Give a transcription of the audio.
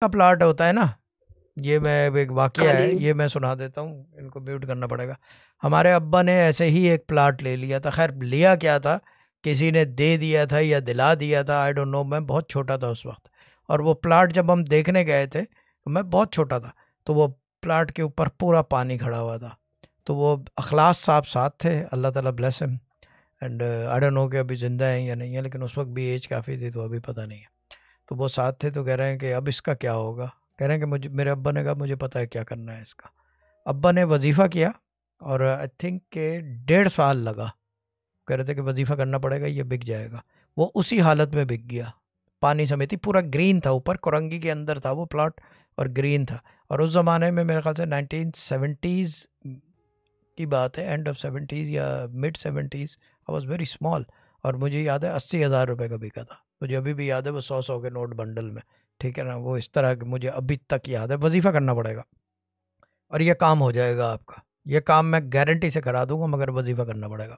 का प्लाट होता है ना ये मैं एक वाक्य हाँ है ये मैं सुना देता हूँ इनको म्यूट करना पड़ेगा हमारे अब्बा ने ऐसे ही एक प्लाट ले लिया था खैर लिया क्या था किसी ने दे दिया था या दिला दिया था आई डोंट नो मैं बहुत छोटा था उस वक्त और वो प्लाट जब हम देखने गए थे तो मैं बहुत छोटा था तो वो प्लाट के ऊपर पूरा पानी खड़ा हुआ था तो वो अखलास साहब साथ थे अल्लाह ताला bless him and I don't know कि अभी ज़िंदा हैं या नहीं है लेकिन उस वक्त भी एज काफ़ी थी तो अभी पता नहीं है तो वो साथ थे तो कह रहे हैं कि अब इसका क्या होगा कह रहे हैं कि मुझे मेरे अब्बा ने कहा मुझे पता है क्या करना है इसका अब्बा ने वजीफ़ा किया और आई थिंक के डेढ़ साल लगा कह रहे थे कि वजीफ़ा करना पड़ेगा ये बिक जाएगा वो उसी हालत में बिक गया पानी समेत ही पूरा ग्रीन था ऊपर कोरंगी के अंदर था वो प्लाट और ग्रीन था और उस ज़माने में मेरे ख्याल से नाइनटीन सेवेंटीज़ की बात है एंड ऑफ सेवेंटीज़ या mid seventies I was very small और मुझे याद है अस्सी हज़ार रुपये का बिका था मुझे अभी भी याद है वो सौ सौ के नोट बंडल में ठीक है ना वो इस तरह के मुझे अभी तक याद है वजीफ़ा करना पड़ेगा और ये काम हो जाएगा आपका ये काम मैं गारंटी से करा दूंगा मगर वजीफ़ा करना पड़ेगा